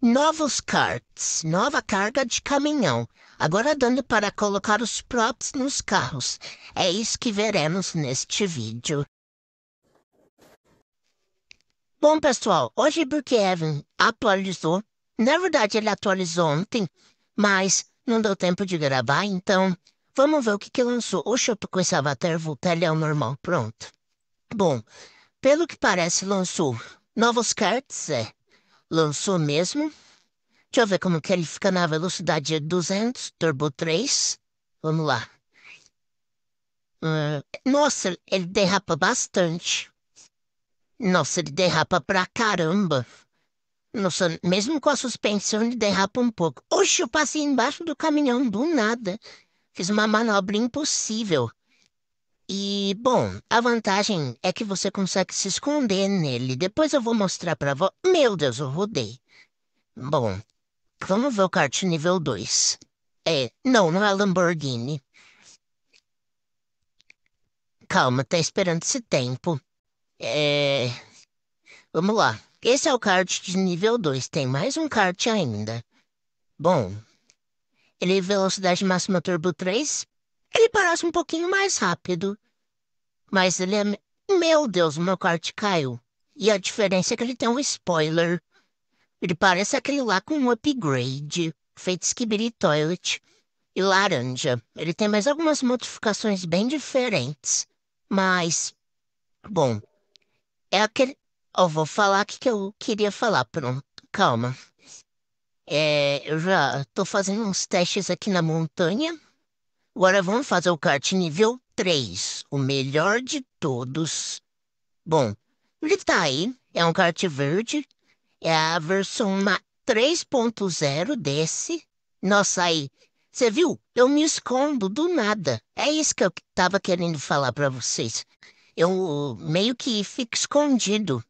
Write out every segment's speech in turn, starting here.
Novos karts, nova carga de caminhão, agora dando para colocar os props nos carros. É isso que veremos neste vídeo. Bom, pessoal, hoje porque Evan atualizou, na verdade ele atualizou ontem, mas não deu tempo de gravar, então vamos ver o que, que lançou. O Shop com esse avatar voltar ao normal, pronto. Bom, pelo que parece lançou novos carts é, Lançou mesmo. Deixa eu ver como que ele fica na velocidade 200, turbo 3. Vamos lá. Ah, nossa, ele derrapa bastante. Nossa, ele derrapa pra caramba. Nossa, mesmo com a suspensão, ele derrapa um pouco. Oxe, eu passei embaixo do caminhão do nada. Fiz uma manobra impossível. E, bom, a vantagem é que você consegue se esconder nele. Depois eu vou mostrar pra vó. Meu Deus, eu rodei. Bom, vamos ver o kart nível 2. É, não, não é Lamborghini. Calma, tá esperando esse tempo. É. Vamos lá. Esse é o kart de nível 2. Tem mais um kart ainda. Bom, ele é velocidade máxima turbo 3, ele parece um pouquinho mais rápido. Mas ele é. Meu Deus, o meu kart caiu. E a diferença é que ele tem um spoiler. Ele parece aquele lá com um upgrade, feito Skibidi Toilet e laranja. Ele tem mais algumas modificações bem diferentes. Mas. Bom. É aquele. Eu vou falar o que eu queria falar, pronto. Calma. É, eu já tô fazendo uns testes aqui na montanha Agora vamos fazer o kart nível 3, o melhor de todos. Bom, ele tá aí, é um kart verde, é a versão 3.0 desse. Nossa, aí, você viu? Eu me escondo do nada. É isso que eu tava querendo falar para vocês. Eu meio que fico escondido.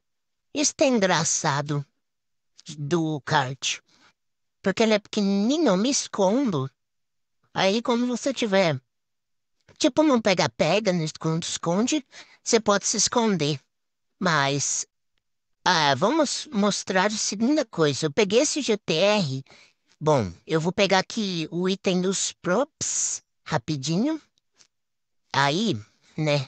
Isso tá engraçado do kart. Porque ele é pequenininho, eu me escondo. Aí, quando você tiver, tipo, não pega-pega, quando esconde você pode se esconder. Mas, ah, vamos mostrar a segunda coisa. Eu peguei esse GTR. Bom, eu vou pegar aqui o item dos props, rapidinho. Aí, né,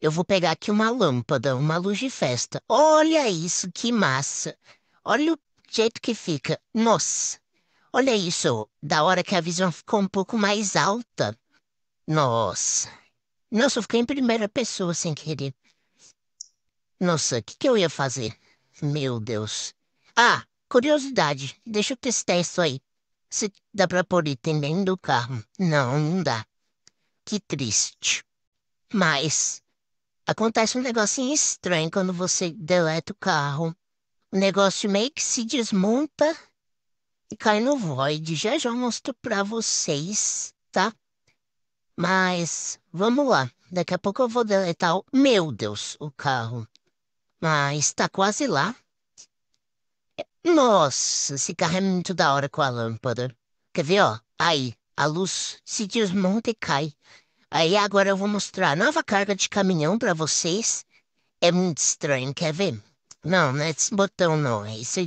eu vou pegar aqui uma lâmpada, uma luz de festa. Olha isso, que massa! Olha o jeito que fica. Nossa, Olha isso, da hora que a visão ficou um pouco mais alta. Nossa. Nossa, eu fiquei em primeira pessoa sem querer. Nossa, o que, que eu ia fazer? Meu Deus. Ah, curiosidade. Deixa eu testar isso aí. Se dá pra pôr item dentro do carro. Não, não dá. Que triste. Mas acontece um negocinho estranho quando você deleta o carro. O negócio meio que se desmonta cai no void. Já já eu mostro pra vocês, tá? Mas vamos lá. Daqui a pouco eu vou deletar o... Meu Deus, o carro. Mas tá quase lá. Nossa, esse carro é muito da hora com a lâmpada. Quer ver, ó? Aí, a luz se desmonta e cai. Aí agora eu vou mostrar a nova carga de caminhão para vocês. É muito estranho, quer ver? Não, não é esse botão não. É aí você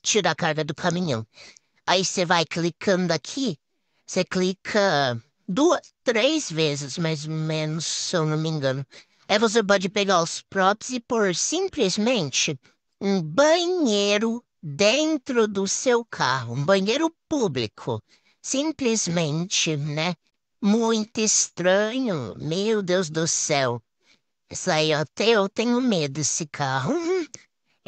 tira a carga do caminhão. Aí você vai clicando aqui, você clica duas, três vezes, mais ou menos, se eu não me engano. Aí é, você pode pegar os props e pôr simplesmente um banheiro dentro do seu carro, um banheiro público. Simplesmente, né? Muito estranho, meu Deus do céu. Isso aí até eu tenho medo desse carro.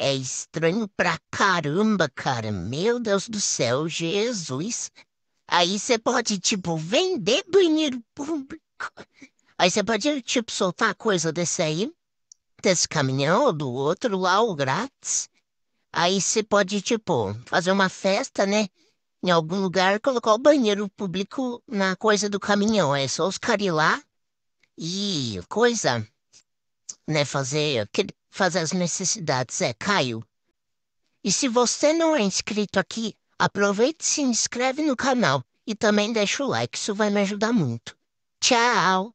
É estranho pra caramba, cara. Meu Deus do céu, Jesus. Aí você pode, tipo, vender banheiro público. Aí você pode, tipo, soltar coisa desse aí, desse caminhão ou do outro lá, o grátis. Aí você pode, tipo, fazer uma festa, né? Em algum lugar, colocar o banheiro público na coisa do caminhão. É só os caras ir lá e coisa, né? Fazer aquele faz as necessidades é Caio. E se você não é inscrito aqui, aproveite e se inscreve no canal e também deixa o like, isso vai me ajudar muito. Tchau!